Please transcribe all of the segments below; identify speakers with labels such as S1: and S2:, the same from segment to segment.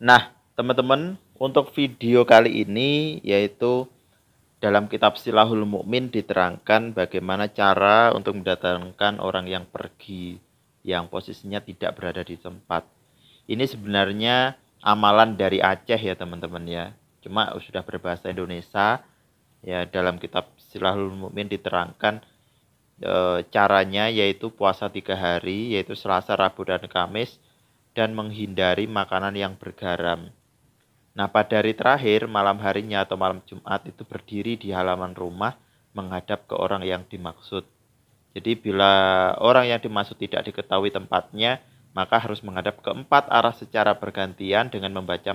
S1: Nah, teman-teman, untuk video kali ini yaitu dalam kitab Silahul Mukmin diterangkan bagaimana cara untuk mendatangkan orang yang pergi yang posisinya tidak berada di tempat. Ini sebenarnya amalan dari Aceh ya teman-teman ya. Cuma sudah berbahasa Indonesia ya dalam kitab Silahul Mukmin diterangkan e, caranya yaitu puasa tiga hari yaitu Selasa, Rabu dan Kamis dan menghindari makanan yang bergaram. Nah, pada hari terakhir, malam harinya atau malam Jumat itu berdiri di halaman rumah menghadap ke orang yang dimaksud. Jadi bila orang yang dimaksud tidak diketahui tempatnya, maka harus menghadap ke empat arah secara bergantian dengan membaca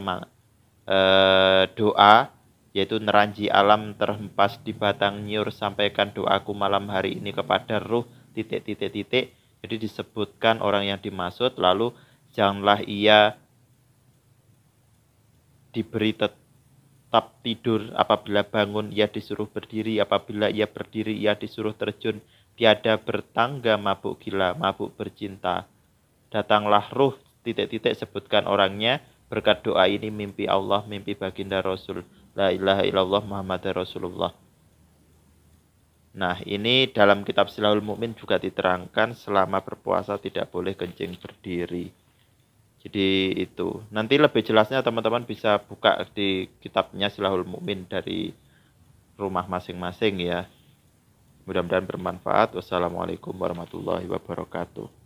S1: eh, doa, yaitu neranji alam terhempas di batang nyur sampaikan doaku malam hari ini kepada ruh titik titik titik. Jadi disebutkan orang yang dimaksud lalu janganlah ia diberi tetap tidur apabila bangun ia disuruh berdiri apabila ia berdiri ia disuruh terjun tiada bertangga mabuk gila mabuk bercinta datanglah ruh titik-titik sebutkan orangnya berkat doa ini mimpi Allah mimpi baginda Rasul la ilaha illallah Muhammad Rasulullah Nah, ini dalam kitab Silahul Mukmin juga diterangkan selama berpuasa tidak boleh kencing berdiri. Jadi itu. Nanti lebih jelasnya teman-teman bisa buka di kitabnya Silahul Mukmin dari rumah masing-masing ya. Mudah-mudahan bermanfaat. Wassalamualaikum warahmatullahi wabarakatuh.